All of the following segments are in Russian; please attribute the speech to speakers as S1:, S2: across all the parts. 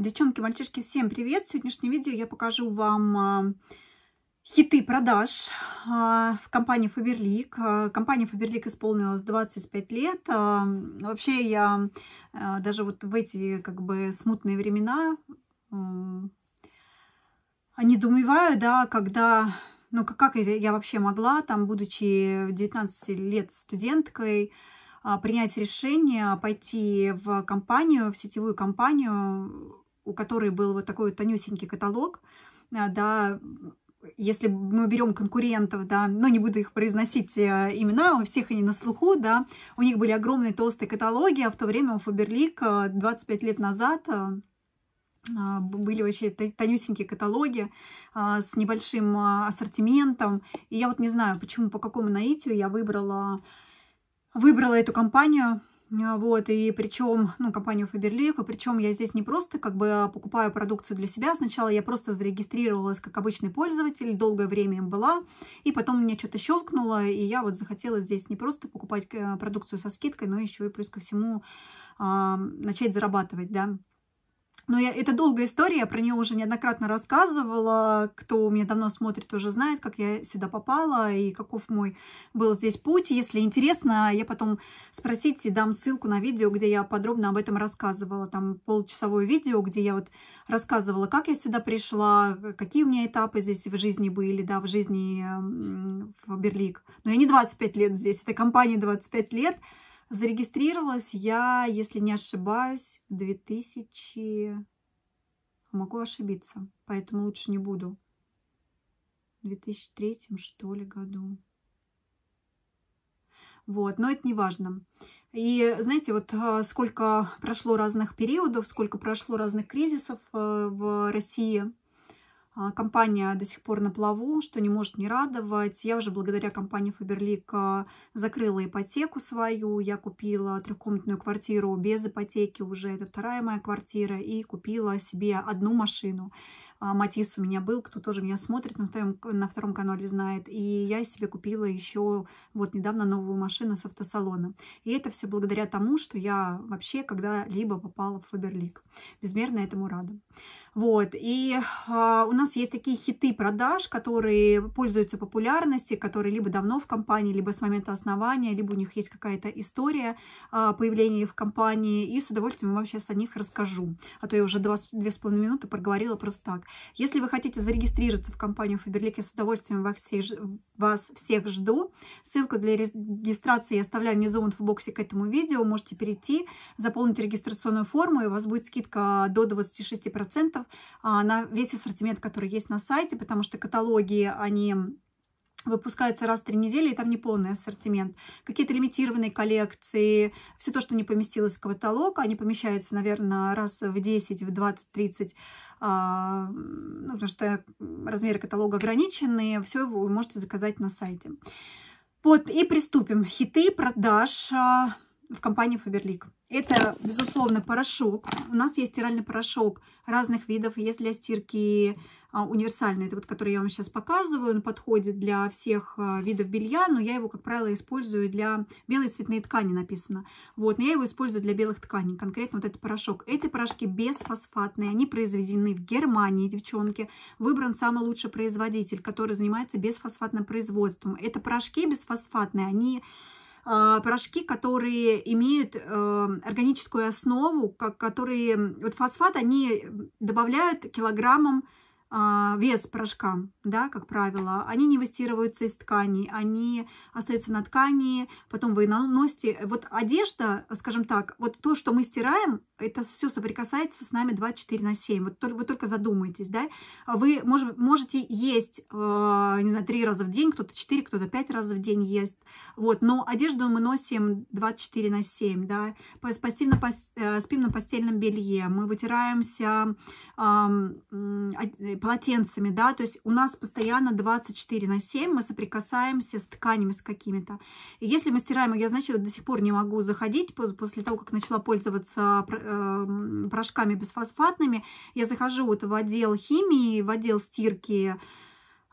S1: Девчонки, мальчишки, всем привет! В сегодняшнем видео я покажу вам а, хиты продаж а, в компании Faberlic. А, компания Faberlic исполнилась 25 лет. Вообще я даже вот в эти как бы смутные времена не думаю, да, когда... Ну, как я вообще могла, там, будучи 19 лет студенткой, принять решение пойти в компанию, в сетевую компанию, у которой был вот такой вот тонюсенький каталог, а, да, если мы берем конкурентов, да, но не буду их произносить э, имена, у всех они на слуху, да, у них были огромные толстые каталоги, а в то время у Фаберлик 25 лет назад э, а, были вообще тонюсенькие каталоги а, с небольшим ассортиментом. И я вот не знаю, почему, по какому наитию я выбрала, выбрала эту компанию, а, вот, и причем, ну, компанию и причем я здесь не просто как бы а, покупаю продукцию для себя, сначала я просто зарегистрировалась как обычный пользователь, долгое время им была, и потом мне что-то щелкнуло, и я вот захотела здесь не просто покупать э, продукцию со скидкой, но еще и плюс ко всему а, начать зарабатывать, да. Но я, это долгая история, я про нее уже неоднократно рассказывала. Кто меня давно смотрит, уже знает, как я сюда попала и каков мой был здесь путь. Если интересно, я потом спросите, дам ссылку на видео, где я подробно об этом рассказывала. Там полчасовое видео, где я вот рассказывала, как я сюда пришла, какие у меня этапы здесь в жизни были, да, в жизни эм, в Берлик. Но я не 25 лет здесь, это компания 25 лет. Зарегистрировалась я, если не ошибаюсь, в 2000... Могу ошибиться, поэтому лучше не буду. В 2003, что ли, году. Вот, но это не важно. И знаете, вот а, сколько прошло разных периодов, сколько прошло разных кризисов э, в России, а, компания до сих пор на плаву, что не может не радовать. Я уже благодаря компании Faberlic а, закрыла ипотеку свою. Я купила трехкомнатную квартиру без ипотеки уже. Это вторая моя квартира. И купила себе одну машину. А, Матис у меня был, кто тоже меня смотрит на втором, на втором канале, знает. И я себе купила еще вот недавно новую машину с автосалона. И это все благодаря тому, что я вообще когда-либо попала в Фаберлик. Безмерно этому рада. Вот. И а, у нас есть такие хиты продаж, которые пользуются популярностью, которые либо давно в компании, либо с момента основания, либо у них есть какая-то история а, появления в компании. И с удовольствием вам сейчас о них расскажу. А то я уже два, две с половиной минуты проговорила просто так. Если вы хотите зарегистрироваться в компанию Фаберлик, я с удовольствием вас всех, вас всех жду. Ссылку для регистрации я оставляю внизу в инфобоксе к этому видео. Можете перейти, заполнить регистрационную форму, и у вас будет скидка до 26% продуктов, а, на весь ассортимент, который есть на сайте, потому что каталоги, они выпускаются раз в три недели, и там не полный ассортимент. Какие-то лимитированные коллекции, все то, что не поместилось в каталог, они помещаются, наверное, раз в 10, в 20, 30, а, ну, потому что размеры каталога ограничены, все вы можете заказать на сайте. Вот, и приступим. Хиты продаж а, в компании Faberlic. Это, безусловно, порошок. У нас есть стиральный порошок разных видов. Есть для стирки а, универсальный, это вот, который я вам сейчас показываю. Он подходит для всех а, видов белья, но я его, как правило, использую для белой цветной ткани, написано. Вот, но я его использую для белых тканей, конкретно вот этот порошок. Эти порошки безфосфатные, они произведены в Германии, девчонки. Выбран самый лучший производитель, который занимается безфосфатным производством. Это порошки безфосфатные, они а, порошки, которые имеют эм, органическую основу, которые вот фосфат они добавляют килограммом а, вес порошка, да, как правило, они не выстирываются из тканей, они остаются на ткани, потом вы наносите. Вот одежда, скажем так, вот то, что мы стираем, это все соприкасается с нами 24 на 7. Вот вы только задумайтесь, да. А вы можете есть, а, не знаю, 3 раза в день, кто-то 4, кто-то 5 раз в день ест. Вот, но одежду мы носим 24 на 7, да. Спим на, э, спим на постельном белье, мы вытираемся э, полотенцами, да, то есть у нас постоянно 24 на 7 мы соприкасаемся с тканями с какими-то. если мы стираем, я, значит, до сих пор не могу заходить, после того, как начала пользоваться эм, порошками безфосфатными, я захожу вот в отдел химии, в отдел стирки,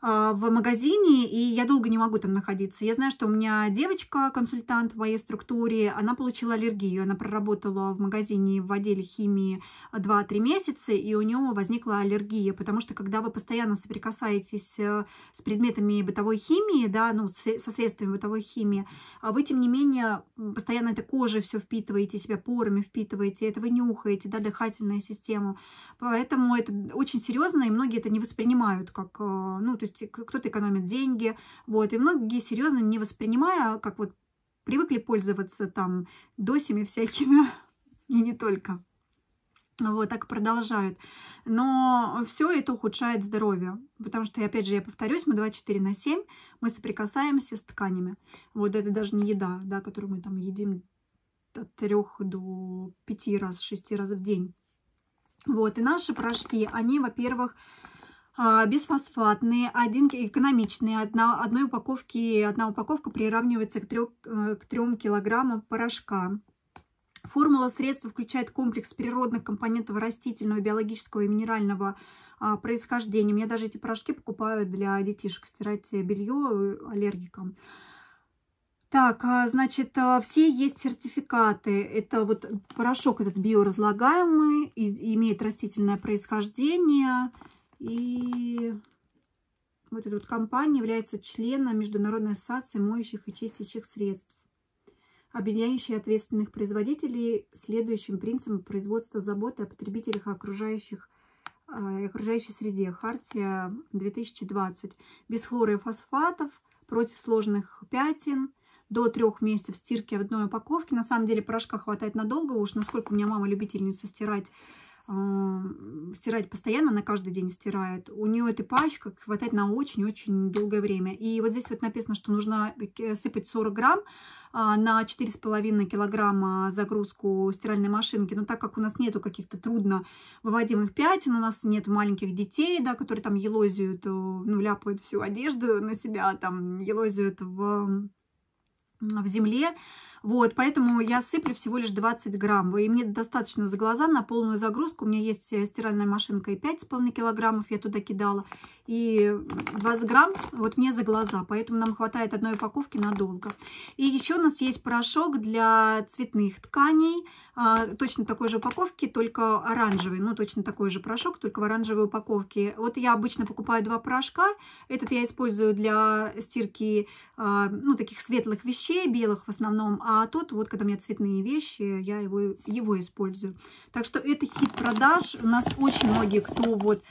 S1: а, в магазине, и я долго не могу там находиться. Я знаю, что у меня девочка, консультант в моей структуре, она получила аллергию. Она проработала в магазине в отделе химии 2-3 месяца, и у нее возникла аллергия, потому что когда вы постоянно соприкасаетесь э, с предметами бытовой химии, да, ну, со средствами бытовой химии, а вы, тем не менее, постоянно это кожей все впитываете, себя порами впитываете, это вы нюхаете, да, дыхательную систему. Поэтому это очень серьезно, и многие это не воспринимают как, э, ну, то есть кто-то экономит деньги, вот, и многие серьезно не воспринимая, как вот привыкли пользоваться там досями всякими и не только. Вот так продолжают. Но все это ухудшает здоровье. Потому что, опять же, я повторюсь, мы 24 на 7, мы соприкасаемся с тканями. Вот это даже не еда, да, которую мы там едим от 3 до 5 раз, 6 раз в день. Вот, и наши порошки, они, во-первых, а, бесфосфатные, один экономичные, одна, одной упаковки, одна упаковка приравнивается к 3, э, к 3 килограммам порошка. Формула средства включает комплекс природных компонентов растительного, биологического и минерального а, происхождения. Мне даже эти порошки покупают для детишек стирать белье э, аллергикам. Так, а, значит, э, все есть сертификаты. Это вот порошок этот биоразлагаемый, и, имеет растительное происхождение. И вот эта вот компания является членом Международной ассоциации моющих и чистящих средств, объединяющей ответственных производителей следующим принципом производства заботы о потребителях окружающих э, и окружающей среде. Хартия 2020. Без хлора и фосфатов, против сложных пятен, до трех месяцев стирки в одной упаковке. На самом деле порошка хватает надолго уж, насколько у меня мама любительница стирать стирать постоянно, она каждый день стирает. У нее эта пачка хватает на очень-очень долгое время. И вот здесь вот написано, что нужно э, сыпать 40 грамм а, на 4,5 килограмма загрузку стиральной машинки. Но так как у нас нету каких-то трудно выводимых пятен, у нас нет маленьких детей, да, которые там елозят, э, ну, ляпают всю одежду на себя, а там елозят в в земле, вот, поэтому я сыплю всего лишь 20 грамм. И мне достаточно за глаза на полную загрузку. У меня есть э, стиральная машинка и 5,5 килограммов я туда кидала. И 20 грамм вот мне за глаза. Поэтому нам хватает одной упаковки надолго. И еще у нас есть порошок для цветных тканей. А, точно такой же упаковки, только оранжевый. Ну, точно такой же порошок, только в оранжевой упаковке. Вот я обычно покупаю два порошка. Этот я использую для стирки, а, ну, таких светлых вещей, белых в основном, а тот, вот когда у меня цветные вещи, я его, его использую. Так что это хит продаж. У нас очень многие, кто вот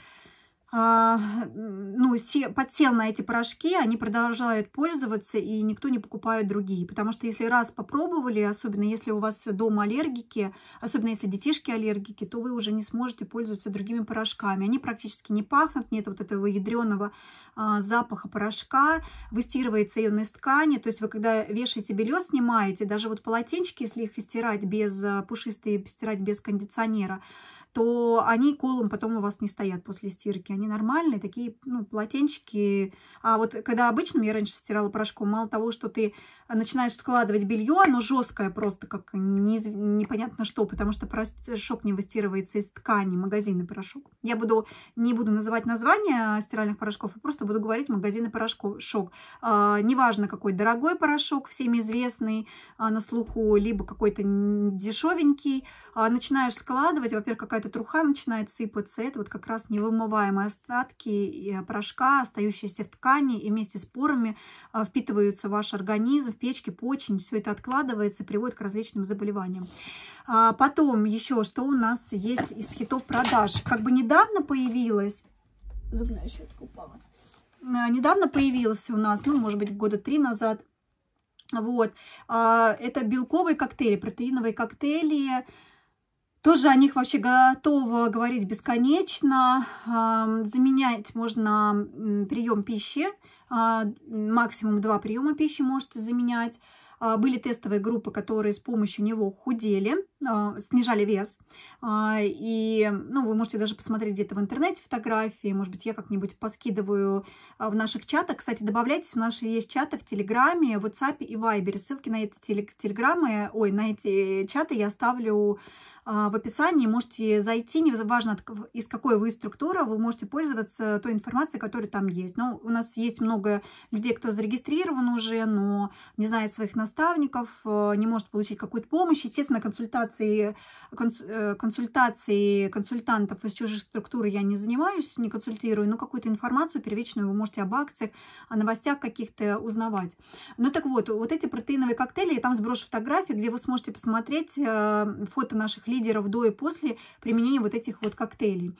S1: а, ну, подсел на эти порошки, они продолжают пользоваться, и никто не покупает другие. Потому что если раз попробовали, особенно если у вас дома аллергики, особенно если детишки аллергики, то вы уже не сможете пользоваться другими порошками. Они практически не пахнут, нет вот этого ядреного а, запаха порошка, выстирывается ее на ткани. То есть вы когда вешаете белье, снимаете, даже вот полотенчики, если их стирать без а, пушистые, стирать без кондиционера, то они колом потом у вас не стоят после стирки. Они нормальные, такие ну, полотенчики. А вот когда обычным, я раньше стирала порошком, мало того, что ты начинаешь складывать белье, оно жесткое просто, как не, непонятно что, потому что порошок не выстирывается из ткани, магазины порошок. Я буду, не буду называть название стиральных порошков, я а просто буду говорить магазины порошков. Шок. А, неважно, какой дорогой порошок, всем известный а, на слуху, либо какой-то дешевенький. А, начинаешь складывать, во-первых, какая какая-то труха начинает сыпаться, это вот как раз невымываемые остатки э, порошка, остающиеся в ткани, и вместе с порами а, впитываются в ваш организм, в печки, почень, все это откладывается, приводит к различным заболеваниям. А потом еще, что у нас есть из хитов продаж. Как бы недавно появилась... Зубная щетка упала. А, недавно появился у нас, ну, может быть, года три назад. Вот. А, это белковые коктейли, протеиновые коктейли, тоже о них вообще готова говорить бесконечно. Заменять можно прием пищи. А, максимум два приема пищи можете заменять. А, были тестовые группы, которые с помощью него худели. А, снижали вес. А, и, ну, вы можете даже посмотреть где-то в интернете фотографии, может быть, я как-нибудь поскидываю а, в наших чатах. Кстати, добавляйтесь, у нас есть чаты в Телеграме, в WhatsApp и Viber. Ссылки на эти телеграммы, ой, на эти чаты я оставлю в описании можете зайти, неважно из какой вы структуры, вы можете пользоваться той информацией, которая там есть. Но ну, у нас есть много людей, кто зарегистрирован уже, но не знает своих наставников, не может получить какую-то помощь. Естественно, консультация консультации, э, консультации консультантов из чужих структур я не занимаюсь, не консультирую, но какую-то информацию первичную вы можете об акциях, о новостях каких-то узнавать. Ну так вот, вот эти протеиновые коктейли, я там сброшу фотографии, где вы сможете посмотреть э, фото наших лидеров до и после применения вот этих вот коктейлей.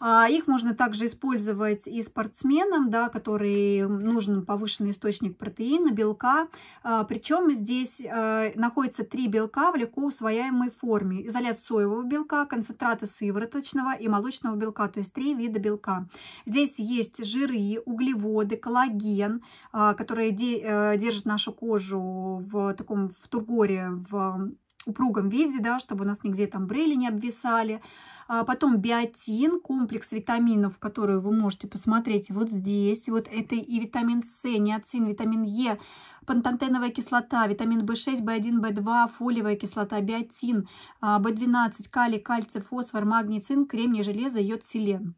S1: А их можно также использовать и спортсменам, да, которые нужен повышенный источник протеина, белка. А, Причем здесь э, находятся три белка в легко усвояемой форме. Изолят соевого белка, концентраты сывороточного и молочного белка, то есть три вида белка. Здесь есть жиры, углеводы, коллаген, а, которые э, держат нашу кожу в таком в тургоре, в упругом виде, да, чтобы у нас нигде там брыли не обвисали. А потом биотин, комплекс витаминов, которые вы можете посмотреть вот здесь. Вот это и витамин С, неоцин, витамин Е, пантотеновая кислота, витамин В6, В1, В2, фолиевая кислота, биотин, а, В12, калий, кальций, фосфор, магний, цинк, кремний, железо, йод, селен.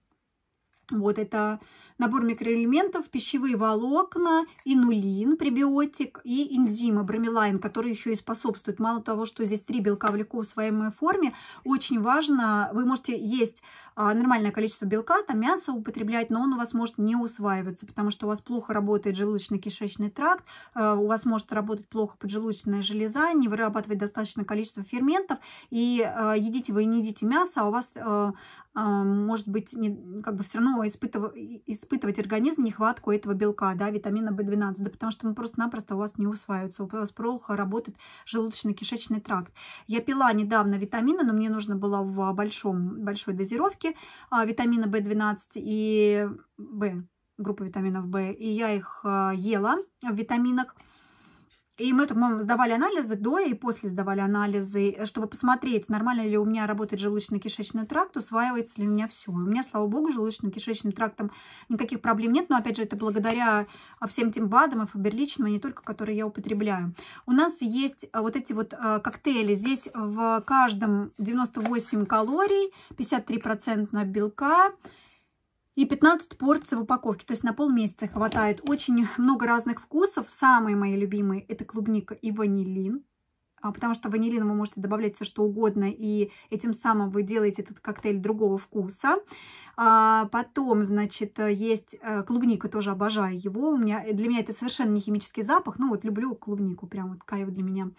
S1: Вот это набор микроэлементов, пищевые волокна, инулин, пребиотик и энзимы бромелайн, которые еще и способствуют. Мало того, что здесь три белка в легкоусвоимой форме, очень важно, вы можете есть а, нормальное количество белка, там мясо употреблять, но он у вас может не усваиваться, потому что у вас плохо работает желудочно-кишечный тракт, а, у вас может работать плохо поджелудочная железа, не вырабатывать достаточное количество ферментов, и а, едите вы и не едите мясо, а у вас может быть, не, как бы все равно испытыв, исп, испытывать организм нехватку этого белка, да, витамина b 12 да, потому что он просто-напросто у вас не усваивается. У вас плохо работает желудочно-кишечный тракт. Я пила недавно витамины, но мне нужно было в большом, большой дозировке а, витамина b 12 и B группа витаминов B, и я их а, ела в витаминах. И мы, по сдавали анализы до и после сдавали анализы, чтобы посмотреть, нормально ли у меня работает желудочно-кишечный тракт, усваивается ли у меня все. У меня, слава богу, желудочно-кишечным трактом никаких проблем нет, но, опять же, это благодаря а, всем тем БАДам и фаберличным, а не только, которые я употребляю. У нас есть а, вот эти вот коктейли. Здесь в каждом 98 калорий, 53% белка, и 15 порций в упаковке, то есть на полмесяца хватает. Очень много разных вкусов. Самые мои любимые – это клубника и ванилин, а, потому что ванилин вы можете добавлять все что угодно, и этим самым вы делаете этот коктейль другого вкуса. А потом, значит, есть э, клубника, тоже обожаю его. У меня, для меня это совершенно не химический запах, ну вот люблю клубнику, прям вот кайф для меня.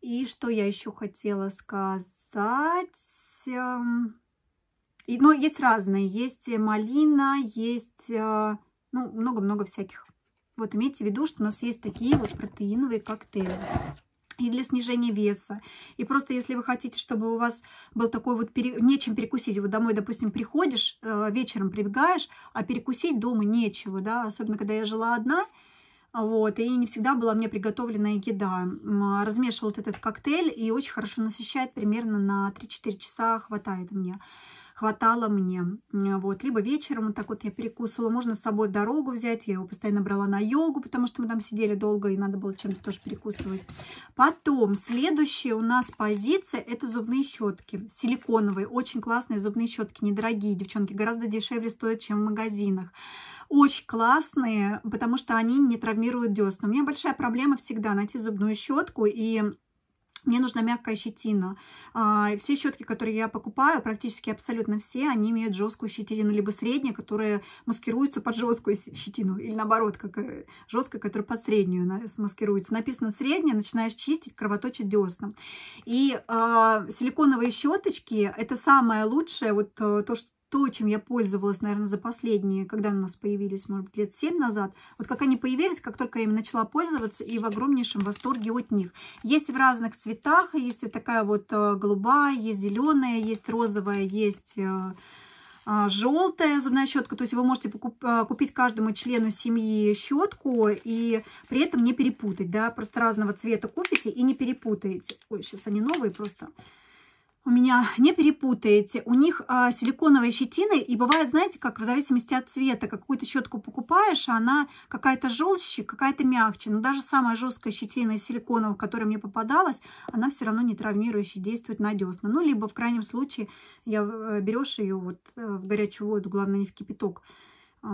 S1: И что я еще хотела сказать... Эм, и, но ну, есть разные. Есть э, малина, есть э, ну, много-много всяких. Вот имейте в виду, что у нас есть такие вот протеиновые коктейли. И для снижения веса. И просто если вы хотите, чтобы у вас был такой вот пере... нечем перекусить. Вот домой, допустим, приходишь, э, вечером прибегаешь, а перекусить дома нечего, да. Особенно, когда я жила одна, вот, и не всегда была мне приготовленная еда. Размешивала вот этот коктейль и очень хорошо насыщает, примерно на 3-4 часа хватает мне хватало мне. Вот. Либо вечером вот так вот я перекусывала. Можно с собой дорогу взять. Я его постоянно брала на йогу, потому что мы там сидели долго и надо было чем-то тоже перекусывать. Потом, следующая у нас позиция – это зубные щетки. Силиконовые, очень классные зубные щетки, недорогие, девчонки. Гораздо дешевле стоят, чем в магазинах очень классные, потому что они не травмируют десны. У меня большая проблема всегда найти зубную щетку и мне нужна мягкая щетина. А, все щетки, которые я покупаю, практически абсолютно все, они имеют жесткую щетину, либо средние, которая маскируется под жесткую щетину, или наоборот, как э, жесткая, которая под среднюю маскируется. Написано средняя, начинаешь чистить, кровоточит десна. И э, силиконовые щеточки это самое лучшее, вот э, то, что то, чем я пользовалась, наверное, за последние, когда у нас появились, может быть, лет 7 назад, вот как они появились, как только я им начала пользоваться, и в огромнейшем восторге от них. Есть в разных цветах, есть вот такая вот э, голубая, есть зеленая, есть розовая, есть э, а, желтая зубная щетка, то есть вы можете э, купить каждому члену семьи щетку и при этом не перепутать, да, просто разного цвета купите и не перепутаете. Ой, сейчас они новые просто у меня не перепутаете. У них а, силиконовые щетины, и бывает, знаете, как в зависимости от цвета, какую-то щетку покупаешь, а она какая-то жестче, какая-то мягче. Но даже самая жесткая щетина из силиконов, которая мне попадалась, она все равно не травмирующая, действует на десна. Ну, либо в крайнем случае я э, берешь ее вот э, в горячую воду, главное не в кипяток, э,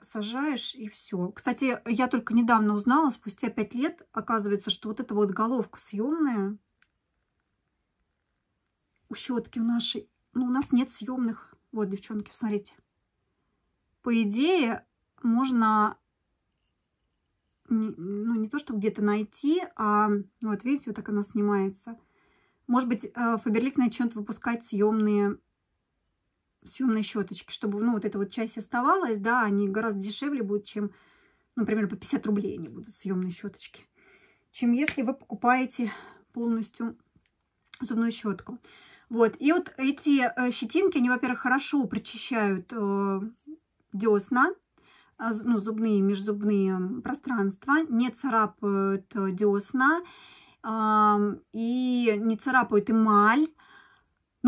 S1: сажаешь и все. Кстати, я только недавно узнала, спустя пять лет, оказывается, что вот эта вот головка съемная, у щетки у нашей. Ну, у нас нет съемных. Вот, девчонки, смотрите. По идее, можно ну, не то, чтобы где-то найти, а ну, вот видите, вот так она снимается. Может быть, э, Фаберлик начнет выпускать съемные съемные щеточки, чтобы, ну, вот эта вот часть оставалась, да, они гораздо дешевле будут, чем, ну, например, по 50 рублей они будут съемные щеточки, чем если вы покупаете полностью зубную щетку. Вот, и вот эти э, щетинки, они, во-первых, хорошо прочищают э, десна, а, ну, зубные, межзубные пространства, не царапают э, десна и не царапают эмаль.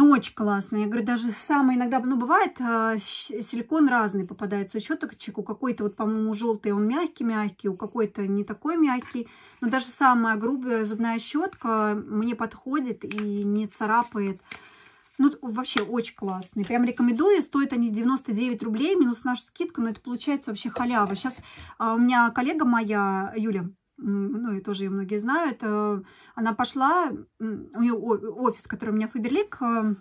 S1: Ну, очень классно. Я говорю, даже самый иногда, ну, бывает, а, силикон разный попадается у щеточек. У какой-то, вот, по-моему, желтый он мягкий-мягкий, у какой-то не такой мягкий. Но даже самая грубая зубная щетка мне подходит и не царапает. Ну, вообще очень классный. Прям рекомендую. Стоят они 99 рублей, минус наша скидка. Но это получается вообще халява. Сейчас а, у меня коллега моя, Юля, ну и тоже ее многие знают, э, она пошла, у нее офис, который у меня Фаберлик, э,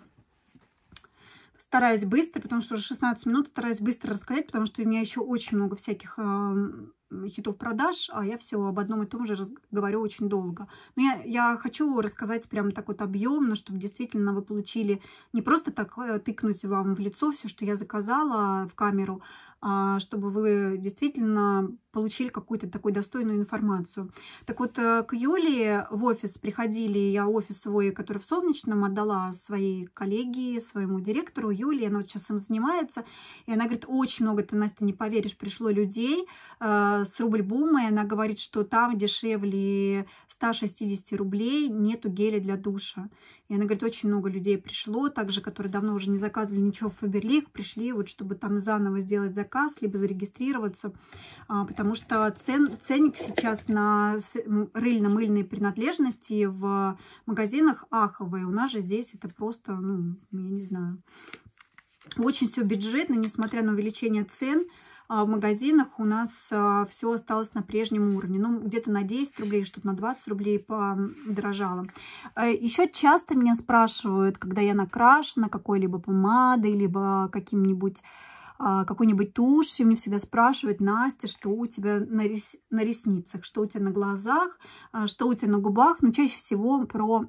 S1: стараюсь быстро, потому что уже 16 минут стараюсь быстро рассказать, потому что у меня еще очень много всяких эм, хитов продаж, а я все об одном и том же говорю очень долго. Но я, я хочу рассказать прям так вот объемно, чтобы действительно вы получили не просто так э, тыкнуть вам в лицо все, что я заказала в камеру, а, чтобы вы действительно получили какую-то такую достойную информацию. Так вот, э, к Юле в офис приходили, я офис свой, который в Солнечном, отдала своей коллеге, своему директору Юле, она вот сейчас им занимается, и она говорит, очень много, ты, Настя, не поверишь, пришло людей э, с рубль-бума, и она говорит, что там дешевле 160 рублей нету геля для душа. И она говорит, очень много людей пришло, также, которые давно уже не заказывали ничего в Фаберлик, пришли вот, чтобы там заново сделать заказ, либо зарегистрироваться, а, потому что цен, ценник сейчас на рыльно-мыльные принадлежности в магазинах аховые. У нас же здесь это просто, ну, я не знаю, очень все бюджетно, несмотря на увеличение цен, а, в магазинах у нас а, все осталось на прежнем уровне. Ну, где-то на 10 рублей, что-то на 20 рублей подорожало. А, Еще часто меня спрашивают, когда я накрашена какой-либо помадой, либо каким-нибудь какой-нибудь тушью, и мне всегда спрашивают, Настя, что у тебя на, рес... на ресницах, что у тебя на глазах, что у тебя на губах, но ну, чаще всего про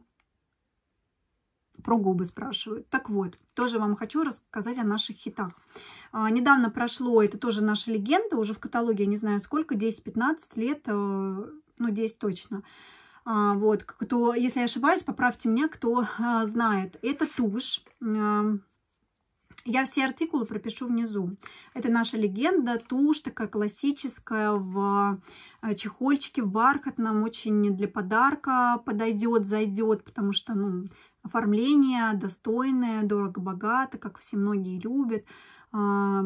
S1: про губы спрашивают. Так вот, тоже вам хочу рассказать о наших хитах. А, недавно прошло, это тоже наша легенда, уже в каталоге, я не знаю сколько, 10-15 лет, э, ну 10 точно. А, вот, кто, если я ошибаюсь, поправьте меня, кто а, знает. Это тушь. Я все артикулы пропишу внизу. Это наша легенда, тушь такая классическая в э, чехольчике, в бархатном, очень для подарка подойдет, зайдет, потому что, ну, оформление достойное, дорого-богато, как все многие любят. А,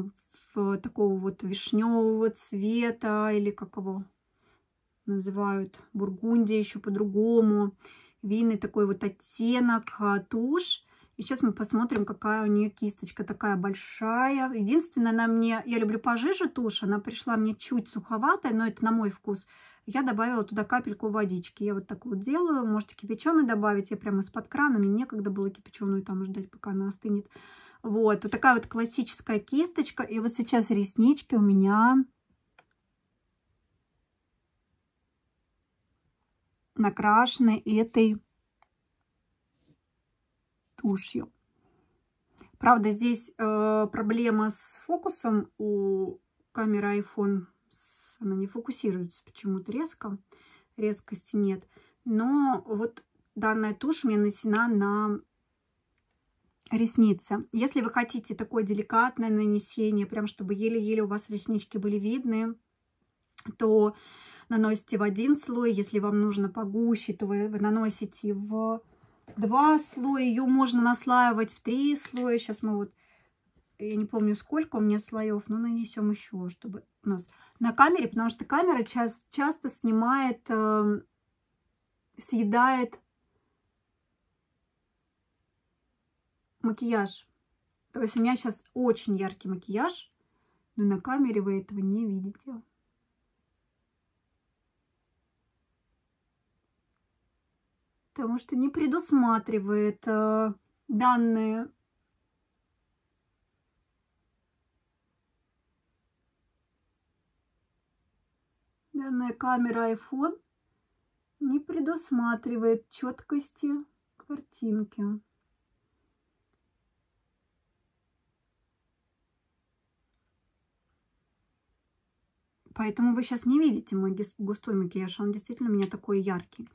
S1: такого вот вишневого цвета или как его называют бургундия еще по-другому. Винный такой вот оттенок, а, тушь. И сейчас мы посмотрим, какая у нее кисточка такая большая. Единственное, она мне... Я люблю пожиже тушь. Она пришла мне чуть суховатая, но это на мой вкус. Я добавила туда капельку водички. Я вот так вот делаю. Можете кипяченый добавить. Я прямо из-под крана. Мне некогда было кипяченую там ждать, пока она остынет. Вот, вот такая вот классическая кисточка. И вот сейчас реснички у меня накрашены этой тушью. Правда, здесь э, проблема с фокусом у камеры iPhone. Она не фокусируется почему-то резко. Резкости нет. Но вот данная тушь мне нанесена на ресницы. Если вы хотите такое деликатное нанесение, прям чтобы еле-еле у вас реснички были видны, то наносите в один слой. Если вам нужно погуще, то вы, наносите в два слоя. Ее можно наслаивать в три слоя. Сейчас мы вот, я не помню, сколько у меня слоев, но нанесем еще, чтобы у нас на камере, потому что камера ча часто снимает, э, съедает макияж. То есть у меня сейчас очень яркий макияж, но на камере вы этого не видите. Потому что не предусматривает э, данные данная камера iPhone не предусматривает четкости картинки. Поэтому вы сейчас не видите мой густой макияж, он действительно у меня такой яркий.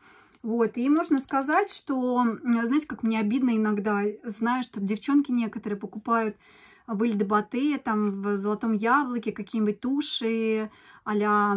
S1: Вот, и можно сказать, что, знаете, как мне обидно иногда, знаю, что девчонки некоторые покупают в Ильдебате, там, в Золотом Яблоке какие-нибудь туши а-ля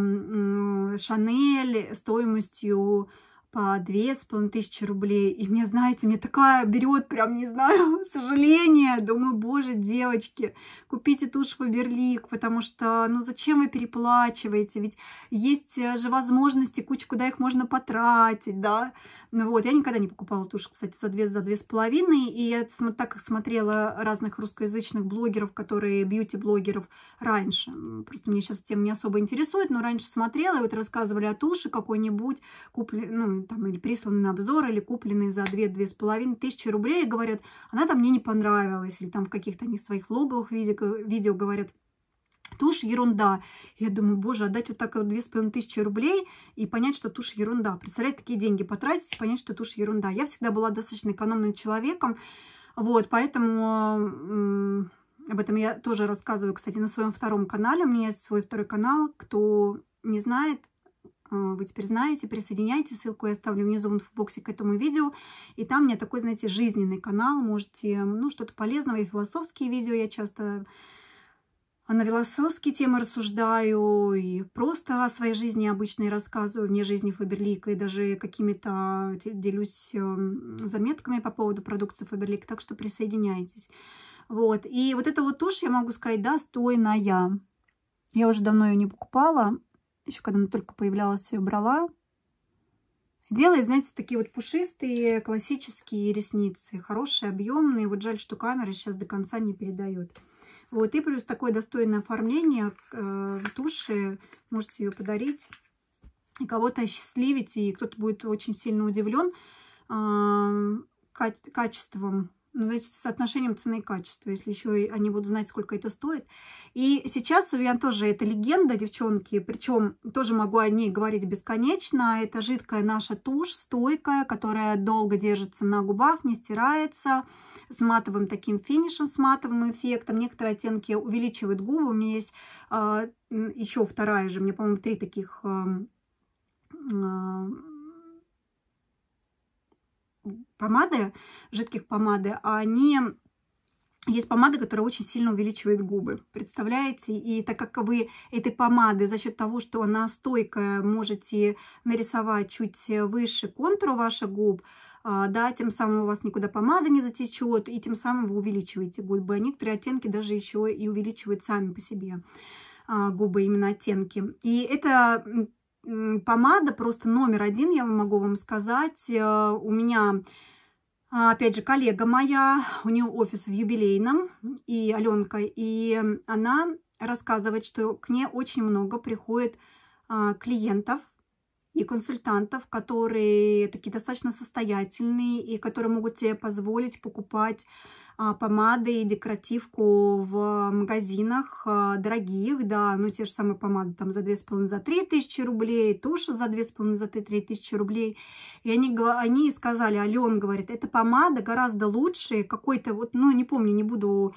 S1: Шанель стоимостью по две с половиной тысячи рублей. И мне, знаете, мне такая берет, прям, не знаю, сожаление. Думаю, боже, девочки, купите тушь Фаберлик, потому что, ну, зачем вы переплачиваете? Ведь есть э, же возможности, куча, куда их можно потратить, да? Ну вот, я никогда не покупала тушь, кстати, за две, за две с половиной. И я так как смотрела разных русскоязычных блогеров, которые, бьюти-блогеров раньше. Просто мне сейчас тем не особо интересует, но раньше смотрела, и вот рассказывали о туши какой-нибудь, купли, ну, там или присланный на обзор, или купленный за 2 половиной тысячи рублей, и говорят, она там мне не понравилась, или там в каких-то не своих влоговых видео, видео говорят, тушь ерунда. Я думаю, боже, отдать вот так вот половиной тысячи рублей и понять, что тушь ерунда. Представляете, какие деньги потратить и понять, что тушь ерунда. Я всегда была достаточно экономным человеком, вот, поэтому... Об этом я тоже рассказываю, кстати, на своем втором канале. У меня есть свой второй канал. Кто не знает, вы теперь знаете, присоединяйтесь, ссылку я оставлю внизу в инфобоксе к этому видео, и там у меня такой, знаете, жизненный канал, можете, ну, что-то полезного, и философские видео я часто а, на философские темы рассуждаю, и просто о своей жизни обычной рассказываю, вне жизни Фаберлика, и даже какими-то делюсь эм, заметками по поводу продукции фаберлик, так что присоединяйтесь. Вот, и вот эта вот тушь, я могу сказать, достойная. Я уже давно ее не покупала, еще когда она только появлялась, ее брала. Делает, знаете, такие вот пушистые классические ресницы. Хорошие, объемные. Вот жаль, что камера сейчас до конца не передает. Вот, и плюс такое достойное оформление э, туши. Можете ее подарить и кого-то осчастливить. И кто-то будет очень сильно удивлен э, качеством ну, значит, с отношением цены и качества, если еще и они будут знать, сколько это стоит. И сейчас у меня тоже это легенда, девчонки, причем тоже могу о ней говорить бесконечно. Это жидкая наша тушь, стойкая, которая долго держится на губах, не стирается, с матовым таким финишем, с матовым эффектом. Некоторые оттенки увеличивают губы. У меня есть э, а, еще вторая же, мне, по-моему, три таких... э, помады, жидких помады, а они... Есть помады, которые очень сильно увеличивают губы, представляете? И так как вы этой помады за счет того, что она стойкая, можете нарисовать чуть выше контуру ваших губ, а, да, тем самым у вас никуда помада не затечет, и тем самым вы увеличиваете губы. А некоторые оттенки даже еще и увеличивают сами по себе а, губы, именно оттенки. И это помада просто номер один, я могу вам сказать. Э, у меня, а, опять же, коллега моя, у нее офис в юбилейном, и Аленка, и она рассказывает, что к ней очень много приходит а, клиентов и консультантов, которые такие достаточно состоятельные и которые могут себе позволить покупать а, помады и декоративку в магазинах а, дорогих, да, ну, те же самые помады там за 2,5-3 за тысячи рублей, туши за 2,5-3 за тысячи рублей. И они, они сказали, Ален говорит, эта помада гораздо лучше какой-то, вот, ну, не помню, не буду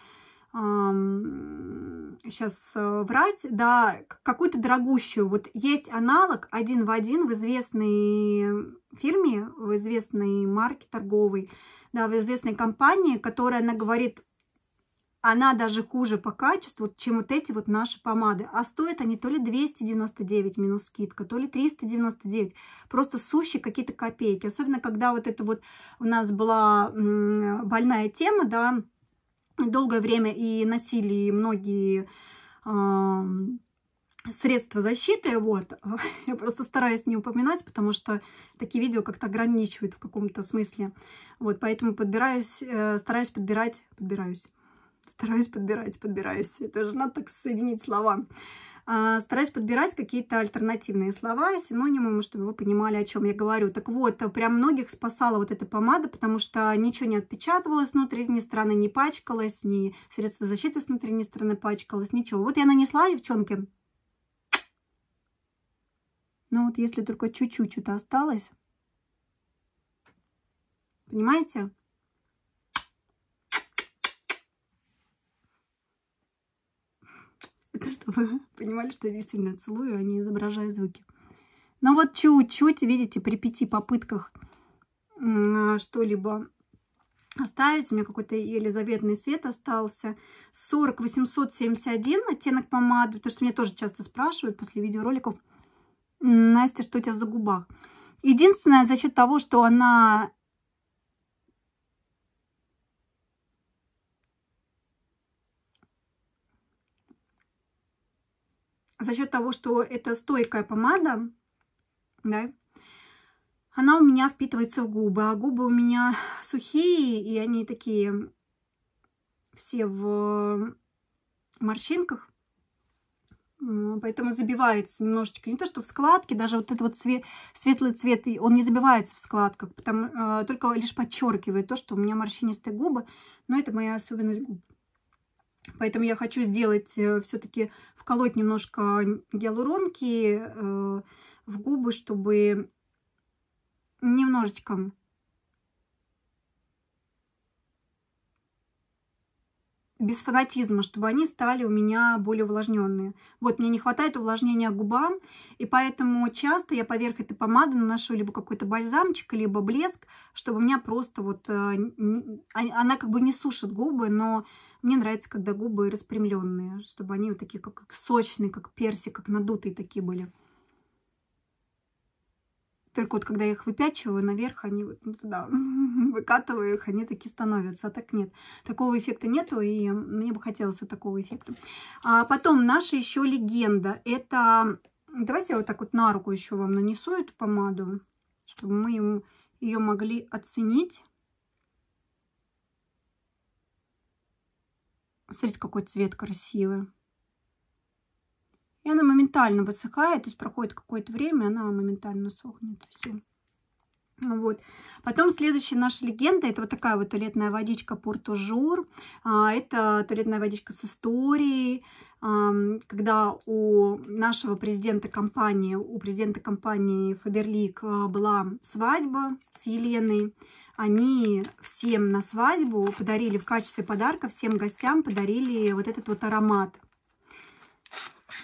S1: сейчас э, врать, да, какую-то дорогущую. Вот есть аналог один в один в известной фирме, в известной марке торговой да, в известной компании, которая, она говорит, она даже хуже по качеству, чем вот эти вот наши помады. А стоят они то ли 299 минус скидка, то ли 399. Просто сущие какие-то копейки. Особенно, когда вот это вот у нас была больная тема, да, долгое время и носили многие средства защиты, вот, я просто стараюсь не упоминать, потому что такие видео как-то ограничивают в каком-то смысле, вот, поэтому подбираюсь, э, стараюсь подбирать, подбираюсь, стараюсь подбирать, подбираюсь, это же надо так соединить слова, а, стараюсь подбирать какие-то альтернативные слова, синонимы, чтобы вы понимали, о чем я говорю. Так вот, прям многих спасала вот эта помада, потому что ничего не отпечатывалось с внутренней стороны, не пачкалось, ни средства защиты с внутренней стороны пачкалось, ничего. Вот я нанесла, девчонки, но вот если только чуть-чуть что-то осталось, понимаете? Это чтобы вы понимали, что я действительно целую, а не изображаю звуки. Но вот чуть-чуть, видите, при пяти попытках а, что-либо оставить. У меня какой-то елизаветный свет остался. 40 871 оттенок помады, То что меня тоже часто спрашивают после видеороликов – Настя, что у тебя за губах? Единственное, за счет того, что она за счет того, что это стойкая помада, да, она у меня впитывается в губы, а губы у меня сухие, и они такие все в морщинках. Поэтому забивается немножечко, не то что в складке, даже вот этот вот цвет, светлый цвет, он не забивается в складках, потому, э, только лишь подчеркивает то, что у меня морщинистые губы, но это моя особенность губ. Поэтому я хочу сделать э, все-таки, вколоть немножко гиалуронки э, в губы, чтобы немножечко без фанатизма, чтобы они стали у меня более увлажненные. Вот, мне не хватает увлажнения губам, и поэтому часто я поверх этой помады наношу либо какой-то бальзамчик, либо блеск, чтобы у меня просто вот... Э, а, она как бы не сушит губы, но мне нравится, когда губы распрямленные, чтобы они вот такие как сочные, как персик, как надутые такие были. Только вот когда я их выпячиваю наверх, они вот ну, туда выкатываю их, они такие становятся. А так нет. Такого эффекта нету, и мне бы хотелось такого эффекта. А потом наша еще легенда. Это... Давайте я вот так вот на руку еще вам нанесу эту помаду, чтобы мы ее могли оценить. Смотрите, какой цвет красивый. И она моментально высыхает, то есть проходит какое-то время, она моментально сохнет. Все. Ну вот. Потом следующая наша легенда, это вот такая вот туалетная водичка Портужур. А, это туалетная водичка с историей, когда у нашего президента компании, у президента компании Фаберлик а, была свадьба с Еленой. Они всем на свадьбу подарили в качестве подарка, всем гостям подарили вот этот вот аромат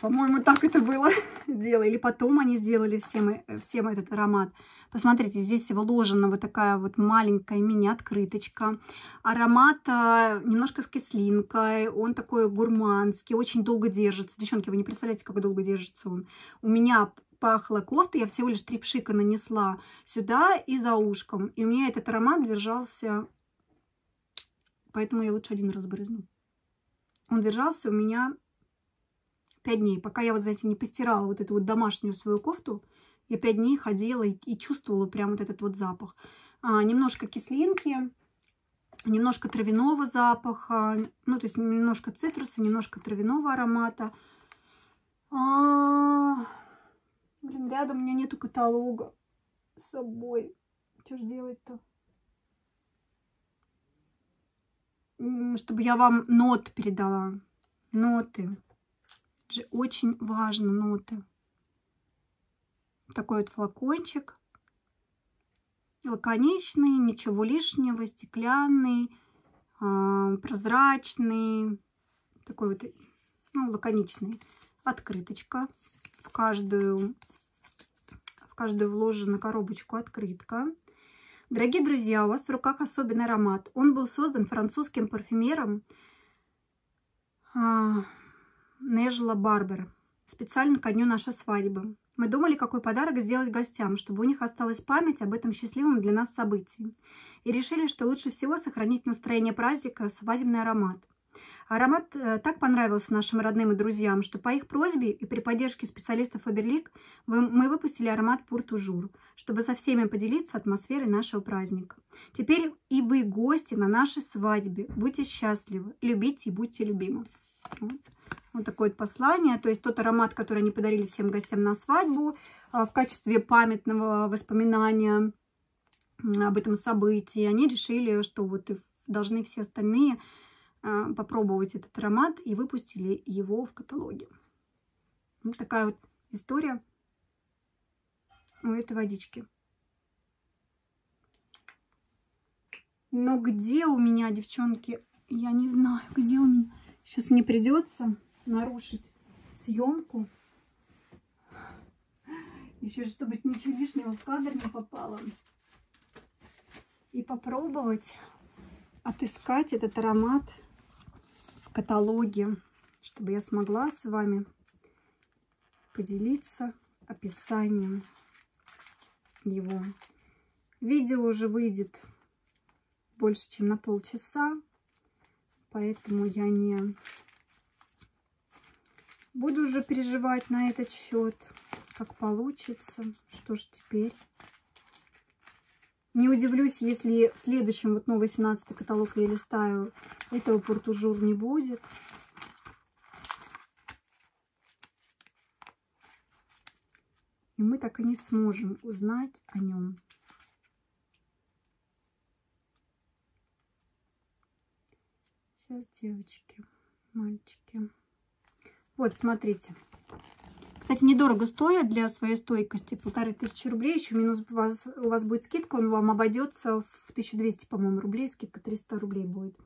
S1: по-моему, так это было дело. Или потом они сделали всем, э, всем этот аромат. Посмотрите, здесь вложена вот такая вот маленькая мини-открыточка. Аромат а, немножко с кислинкой. Он такой гурманский, очень долго держится. Девчонки, вы не представляете, как долго держится он. У меня пахла кофта, я всего лишь три пшика нанесла сюда и за ушком. И у меня этот аромат держался, поэтому я лучше один раз брызну. Он держался у меня пять дней. Пока я вот, знаете, не постирала вот эту вот домашнюю свою кофту, я пять дней ходила и, и чувствовала прям вот этот вот запах. А, немножко кислинки, немножко травяного запаха, ну, то есть немножко цитруса, немножко травяного аромата. А, блин, рядом у меня нету каталога с собой. Что же делать-то? Чтобы я вам нот передала. Ноты же очень важно ноты. Такой вот флакончик. Лаконичный, ничего лишнего, стеклянный, а, прозрачный. Такой вот, ну, лаконичный. Открыточка. В каждую, в каждую вложена коробочку открытка. Дорогие друзья, у вас в руках особенный аромат. Он был создан французским парфюмером а, Нежла Барбер. Специально ко дню нашей свадьбы. Мы думали, какой подарок сделать гостям, чтобы у них осталась память об этом счастливом для нас событии. И решили, что лучше всего сохранить настроение праздника свадебный аромат. Аромат э, так понравился нашим родным и друзьям, что по их просьбе и при поддержке специалистов Оберлик мы выпустили аромат Пуртужур, чтобы со всеми поделиться атмосферой нашего праздника. Теперь и вы гости на нашей свадьбе. Будьте счастливы, любите и будьте любимы. Вот. Вот такое вот послание. То есть тот аромат, который они подарили всем гостям на свадьбу а, в качестве памятного воспоминания об этом событии. Они решили, что вот должны все остальные а, попробовать этот аромат и выпустили его в каталоге. Вот такая вот история у этой водички. Но где у меня, девчонки, я не знаю, где у меня. Сейчас мне придется нарушить съемку. Еще чтобы ничего лишнего в кадр не попало. И попробовать отыскать этот аромат в каталоге, чтобы я смогла с вами поделиться описанием его. Видео уже выйдет больше, чем на полчаса, поэтому я не Буду уже переживать на этот счет, как получится, что ж теперь. Не удивлюсь, если в следующем, вот новый ну, 18 каталог я листаю, этого портужур не будет. И мы так и не сможем узнать о нем. Сейчас, девочки, мальчики. Вот, смотрите. Кстати, недорого стоят для своей стойкости. Полторы тысячи рублей. Еще минус у вас, у вас будет скидка. Он вам обойдется в 1200, по-моему, рублей. Скидка 300 рублей будет.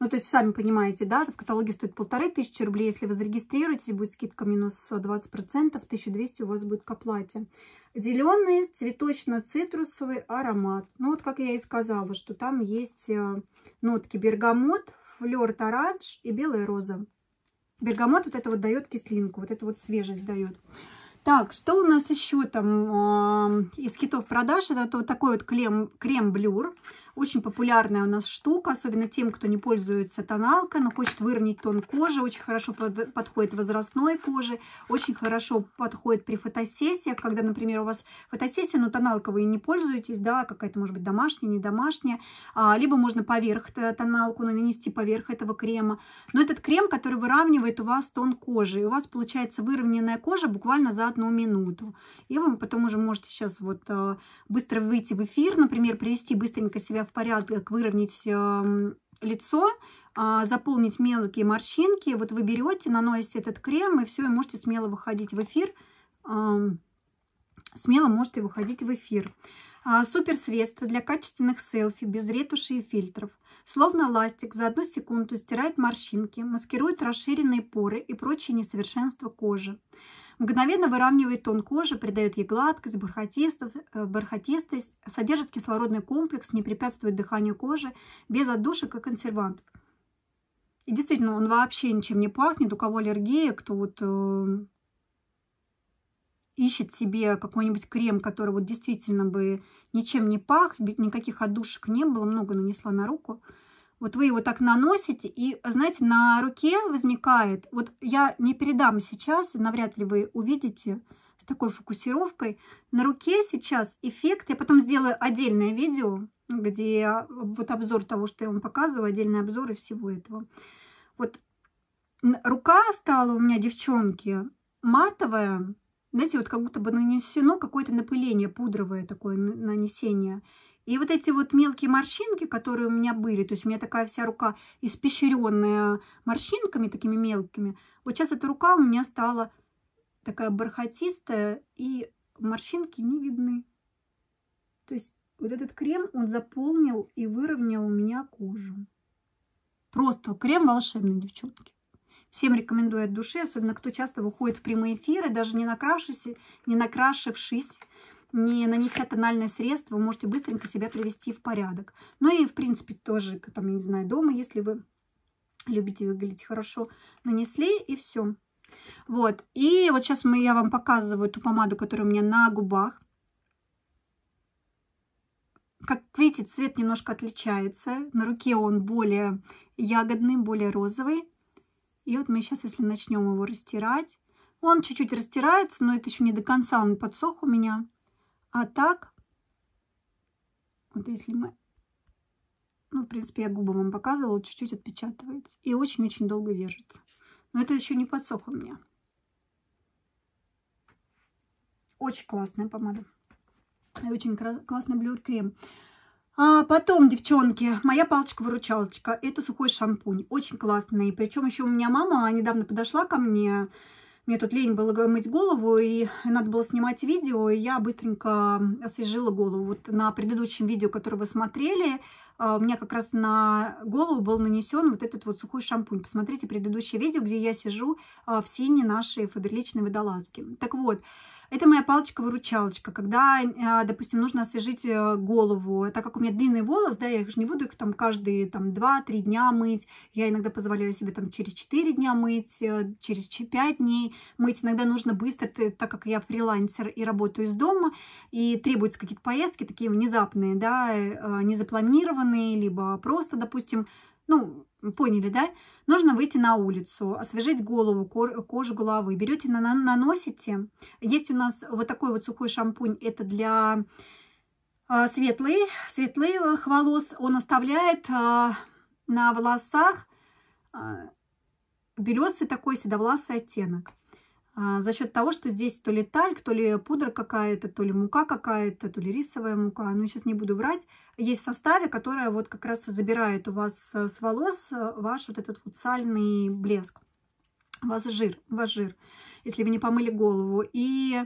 S1: Ну, то есть, сами понимаете, да, в каталоге стоит полторы тысячи рублей. Если вы зарегистрируетесь, будет скидка минус 20%, 1200 у вас будет к оплате. Зеленый, цветочно-цитрусовый аромат. Ну, вот как я и сказала, что там есть э, нотки бергамот, флерт оранж и белая роза. Бергамот вот это вот дает кислинку, вот это вот свежесть дает. Так, что у нас еще там э, из хитов продаж? Это вот такой вот крем-блюр. Крем очень популярная у нас штука, особенно тем, кто не пользуется тоналкой, но хочет выровнять тон кожи. Очень хорошо под, подходит возрастной коже, очень хорошо подходит при фотосессиях, когда, например, у вас фотосессия, но тоналка вы не пользуетесь, да, какая-то, может быть, домашняя, не домашняя. А, либо можно поверх тоналку нанести, поверх этого крема. Но этот крем, который выравнивает у вас тон кожи, и у вас получается выровненная кожа буквально за одну минуту. И вы потом уже можете сейчас вот а, быстро выйти в эфир, например, привести быстренько себя в порядок выровнять эм, лицо, а, заполнить мелкие морщинки. Вот вы берете, наносите этот крем, и все, и можете смело выходить в эфир. Смело можете выходить в эфир. А, Супер средство для качественных селфи без ретуши и фильтров. Словно ластик за одну секунду стирает морщинки, маскирует расширенные поры и прочие несовершенства кожи. Мгновенно выравнивает тон кожи, придает ей гладкость, э, бархатистость, содержит кислородный комплекс, не препятствует дыханию кожи, без отдушек и консервантов. И действительно, он вообще ничем не пахнет. У кого аллергия, кто вот э, ищет себе какой-нибудь крем, который вот действительно бы ничем не пах, никаких отдушек не было, много нанесла на руку – вот вы его так наносите, и, знаете, на руке возникает, вот я не передам сейчас, навряд ли вы увидите, с такой фокусировкой. На руке сейчас эффект, я потом сделаю отдельное видео, где вот обзор того, что я вам показываю, отдельные обзоры всего этого. Вот рука стала у меня, девчонки, матовая, знаете, вот как будто бы нанесено какое-то напыление пудровое такое нанесение. И вот эти вот мелкие морщинки, которые у меня были, то есть у меня такая вся рука испещренная морщинками такими мелкими, вот сейчас эта рука у меня стала такая бархатистая, и морщинки не видны. То есть вот этот крем, он заполнил и выровнял у меня кожу. Просто крем волшебный, девчонки. Всем рекомендую от души, особенно кто часто выходит в прямые эфиры, даже не накрашившись, не накрашившись не нанеся тональное средство, вы можете быстренько себя привести в порядок. Ну и, в принципе, тоже, там, я не знаю, дома, если вы любите выглядеть хорошо, нанесли и все. Вот, и вот сейчас мы, я вам показываю ту помаду, которая у меня на губах. Как видите, цвет немножко отличается. На руке он более ягодный, более розовый. И вот мы сейчас, если начнем его растирать, он чуть-чуть растирается, но это еще не до конца он подсох у меня. А так, вот если мы... Ну, в принципе, я губы вам показывала, чуть-чуть отпечатывается. И очень-очень долго держится. Но это еще не подсохло мне. Очень классная помада. И очень классный блюр-крем. А потом, девчонки, моя палочка-выручалочка. Это сухой шампунь. Очень классный. Причем еще у меня мама недавно подошла ко мне мне тут лень было мыть голову, и надо было снимать видео, и я быстренько освежила голову. Вот на предыдущем видео, которое вы смотрели, а, у меня как раз на голову был нанесен вот этот вот сухой шампунь. Посмотрите предыдущее видео, где я сижу а, в синей нашей фаберличной водолазке. Так вот, это моя палочка-выручалочка, когда, а, допустим, нужно освежить э, голову. Так как у меня длинный волос, да, я их же не буду их там каждые там 2-3 дня мыть. Я иногда позволяю себе там через 4 дня мыть, э, через 5 дней мыть. Иногда нужно быстро, так как я фрилансер и работаю из дома, и требуются какие-то поездки такие внезапные, да, э, незапланированные, либо просто, допустим, ну, поняли, да, Нужно выйти на улицу, освежить голову, кожу головы. Берете, наносите. Есть у нас вот такой вот сухой шампунь. Это для а, светлый, светлых а, волос. Он оставляет а, на волосах белесый такой седовласый оттенок. А, за счет того, что здесь то ли тальк, то ли пудра какая-то, то ли мука какая-то, то ли рисовая мука, ну, сейчас не буду врать, есть в составе, которая вот как раз забирает у вас э, с волос э, ваш вот этот вот сальный блеск, ваш жир, ваш жир, если вы не помыли голову. И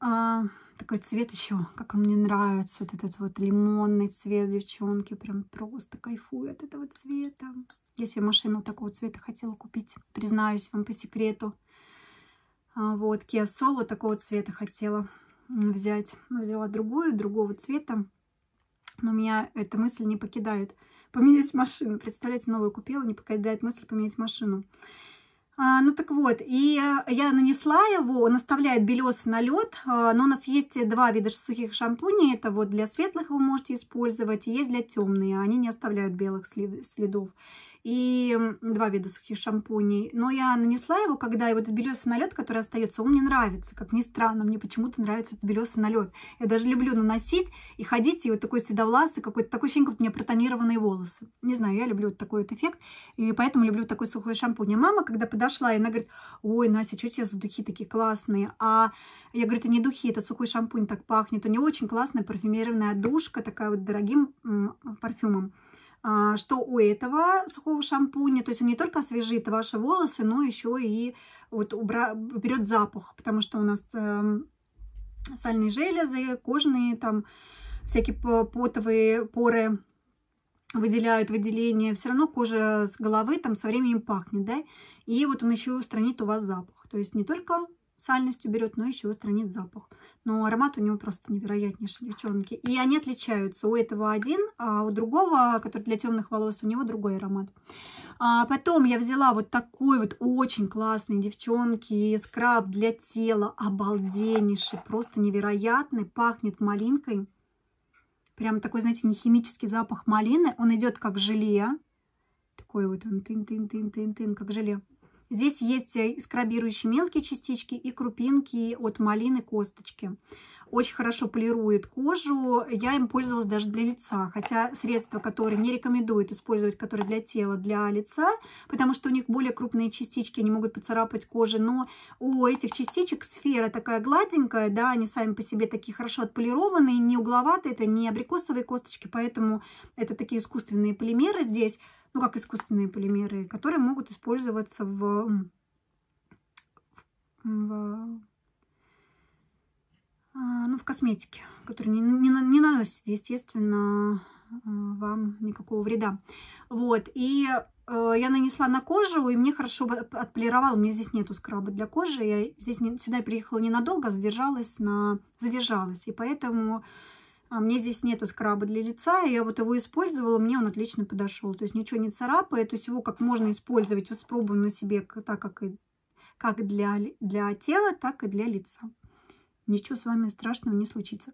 S1: а, такой цвет еще, как он мне нравится, вот этот вот лимонный цвет, девчонки, прям просто кайфую от этого цвета. Если машину такого цвета хотела купить, признаюсь вам по секрету. А, вот, Kia Soul такого цвета хотела взять. Но взяла другую, другого цвета. Но меня эта мысль не покидает. Поменять машину. Представляете, новую купила, не покидает мысль поменять машину. А, ну так вот, и я нанесла его, он оставляет белесый налет, а, но у нас есть два вида сухих шампуней, это вот для светлых вы можете использовать, и есть для темные, они не оставляют белых следов и два вида сухих шампуней. Но я нанесла его, когда и вот этот белесый налет, который остается, он мне нравится. Как ни странно, мне почему-то нравится этот белесый налет. Я даже люблю наносить и ходить, и вот такой седовласый, какой-то такой ощущение, как у меня протонированные волосы. Не знаю, я люблю вот такой вот эффект, и поэтому люблю такой сухой шампунь. А мама, когда подошла, она говорит, ой, Настя, что у тебя за духи такие классные? А я говорю, это не духи, это сухой шампунь так пахнет. У него очень классная парфюмерная душка, такая вот дорогим парфюмом. А, что у этого сухого шампуня, то есть он не только освежит ваши волосы, но еще и вот убра... уберет запах, потому что у нас эм, сальные железы, кожные там всякие потовые поры выделяют выделение, все равно кожа с головы там со временем пахнет, да, и вот он еще устранит у вас запах. То есть не только сальность уберет, но еще устранит запах. Но аромат у него просто невероятнейший, девчонки. И они отличаются. У этого один, а у другого, который для темных волос, у него другой аромат. А потом я взяла вот такой вот очень классный, девчонки, скраб для тела. Обалденнейший, просто невероятный. Пахнет малинкой. Прям такой, знаете, не химический запах малины. Он идет как желе. Такой вот он, тын-тын-тын-тын-тын, как желе. Здесь есть э, скрабирующие мелкие частички и крупинки от малины косточки. Очень хорошо полирует кожу. Я им пользовалась даже для лица. Хотя средства, которые не рекомендуют использовать, которые для тела, для лица, потому что у них более крупные частички, они могут поцарапать кожу. Но у этих частичек сфера такая гладенькая, да, они сами по себе такие хорошо отполированные, не угловатые, это не абрикосовые косточки, поэтому это такие искусственные полимеры здесь ну, как искусственные полимеры, которые могут использоваться в, в, а, ну, в косметике, которые не, не, не наносят, естественно, а, вам никакого вреда. Вот, и э, я нанесла на кожу, и мне хорошо отполировал. У меня здесь нету скраба для кожи. Я здесь не, сюда приехала ненадолго, задержалась на... Задержалась, и поэтому а мне здесь нету скраба для лица, я вот его использовала, мне он отлично подошел. То есть ничего не царапает, то есть его как можно использовать, испробую на себе, так как, и, как для, для тела, так и для лица. Ничего с вами страшного не случится.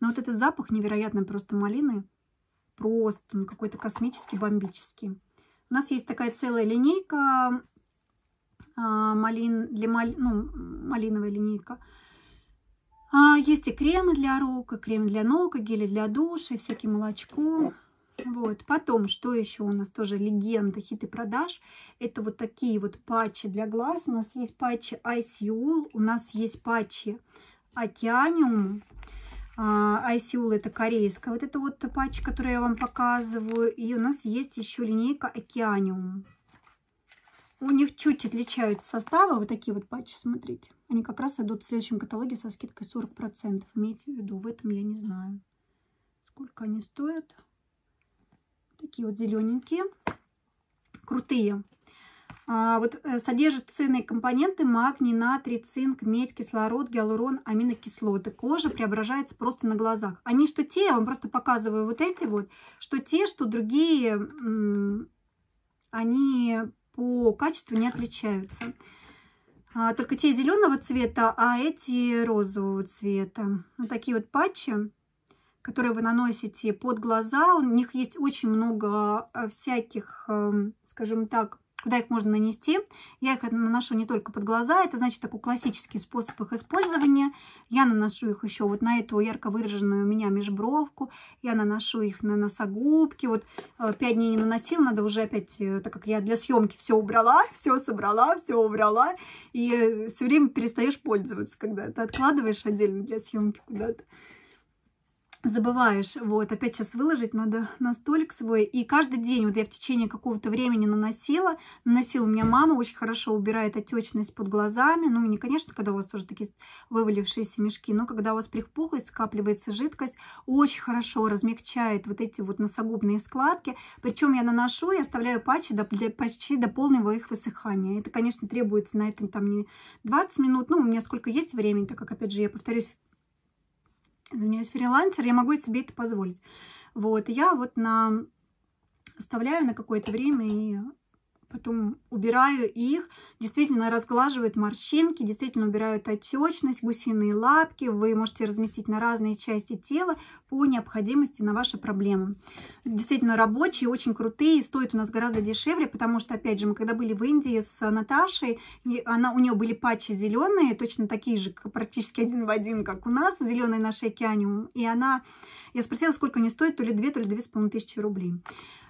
S1: Но вот этот запах невероятно просто малины, просто ну, какой-то космический, бомбический. У нас есть такая целая линейка а, малин, для мали, ну, малиновая линейка – а, есть и кремы для рук, и крем для ног, и гели для души, и всякие молочко. Вот. Потом, что еще у нас тоже легенда, хиты продаж. Это вот такие вот патчи для глаз. У нас есть патчи ICU, у нас есть патчи Океаниум. ICU это корейская. Вот это вот патч, который я вам показываю. И у нас есть еще линейка Океаниум. У них чуть отличаются составы, вот такие вот патчи, смотрите. Они как раз идут в следующем каталоге со скидкой 40%. Имейте в виду, в этом я не знаю, сколько они стоят. Такие вот зелененькие, крутые. А, вот э, содержит ценные компоненты магний, натрий, цинк, медь, кислород, гиалурон, аминокислоты. Кожа преображается просто на глазах. Они что те, я вам просто показываю вот эти вот, что те, что другие, они по качеству не отличаются. А, только те зеленого цвета, а эти розового цвета. Вот такие вот патчи, которые вы наносите под глаза. У них есть очень много а, всяких, эм, скажем так, куда их можно нанести. Я их наношу не только под глаза, это значит такой классический способ их использования. Я наношу их еще вот на эту ярко выраженную у меня межбровку, я наношу их на носогубки. Вот э, пять дней не наносила, надо уже опять, э, так как я для съемки все убрала, все собрала, все убрала, и э, все время перестаешь пользоваться, когда ты откладываешь отдельно для съемки куда-то забываешь, вот, опять сейчас выложить надо на столик свой, и каждый день, вот я в течение какого-то времени наносила, наносила, у меня мама очень хорошо убирает отечность под глазами, ну, не, конечно, когда у вас уже такие вывалившиеся мешки, но когда у вас припухлость, скапливается жидкость, очень хорошо размягчает вот эти вот носогубные складки, причем я наношу и оставляю патчи до, для, почти до полного их высыхания, это, конечно, требуется на этом там не 20 минут, ну, у меня сколько есть времени, так как, опять же, я повторюсь, извиняюсь, фрилансер, я могу себе это позволить. Вот, я вот на оставляю на какое-то время и потом убираю их, действительно разглаживают морщинки, действительно убирают отечность, гусиные лапки. Вы можете разместить на разные части тела по необходимости на ваши проблемы. Действительно рабочие, очень крутые, стоят у нас гораздо дешевле, потому что, опять же, мы когда были в Индии с Наташей, она, у нее были патчи зеленые, точно такие же, практически один в один, как у нас, зеленые на шейке аниум, и она я спросила, сколько они стоят, то ли 2, то ли 2,5 тысячи рублей.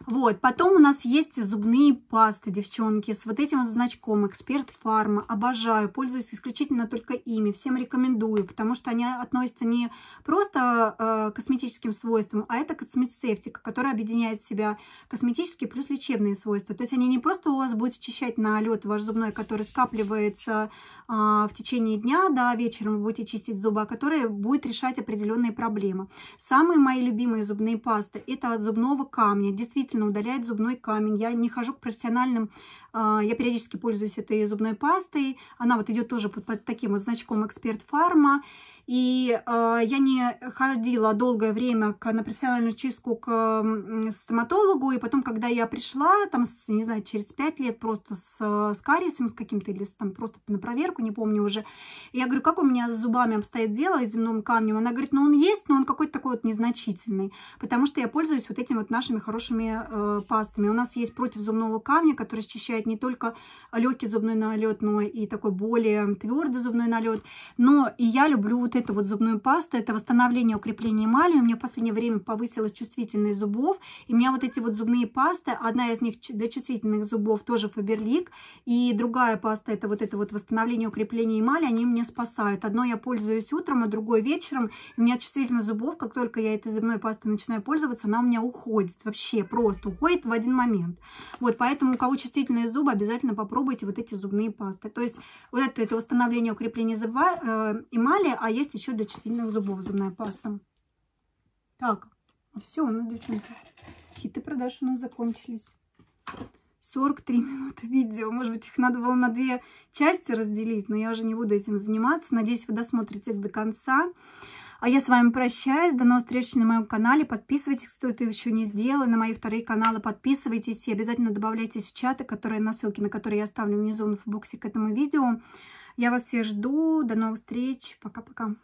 S1: Вот, потом у нас есть зубные пасты, девчонки, с вот этим вот значком «Эксперт Фарма». Обожаю, пользуюсь исключительно только ими, всем рекомендую, потому что они относятся не просто э, к косметическим свойствам, а это космецевтика, которая объединяет в себя косметические плюс лечебные свойства. То есть они не просто у вас будут счищать налет ваш зубной, который скапливается э, в течение дня, да, вечером вы будете чистить зубы, а который будет решать определенные проблемы. Самый самые мои любимые зубные пасты – это от зубного камня. Действительно, удаляет зубной камень. Я не хожу к профессиональным а, я периодически пользуюсь этой зубной пастой. Она вот идет тоже под, под таким вот значком «Эксперт Фарма». И э, я не ходила долгое время к, на профессиональную чистку к э, стоматологу. И потом, когда я пришла, там, с, не знаю, через пять лет просто с, с кариесом, с каким-то, или с, там просто на проверку, не помню уже. Я говорю, как у меня с зубами обстоит дело, и с земным камнем? Она говорит, ну он есть, но он какой-то такой вот незначительный. Потому что я пользуюсь вот этими вот нашими хорошими э, пастами. У нас есть против зубного камня, который очищает исключает не только легкий зубной налет, но и такой более твердый зубной налет. Но и я люблю вот эту вот зубную пасту. Это восстановление укрепления эмали. У меня в последнее время повысилась чувствительность зубов. И у меня вот эти вот зубные пасты, одна из них для чувствительных зубов тоже Фаберлик. И другая паста, это вот это вот восстановление укрепления эмали, они мне спасают. Одно я пользуюсь утром, а другое вечером. у меня чувствительность зубов, как только я этой зубной пастой начинаю пользоваться, она у меня уходит. Вообще просто уходит в один момент. Вот, поэтому у кого чувствительные зубы, обязательно попробуйте вот эти зубные пасты. То есть вот это, это восстановление укрепления зуба, э, эмали, а есть еще для чувствительных зубов зубная паста. Так, все, ну, девчонки, хиты продаж у нас закончились. 43 минуты видео. Может быть, их надо было на две части разделить, но я уже не буду этим заниматься. Надеюсь, вы досмотрите их до конца. А я с вами прощаюсь. До новых встреч на моем канале. Подписывайтесь, кто это еще не сделал. На мои вторые каналы подписывайтесь. И обязательно добавляйтесь в чаты, которые на ссылке, на которые я оставлю внизу в боксе к этому видео. Я вас всех жду. До новых встреч. Пока-пока.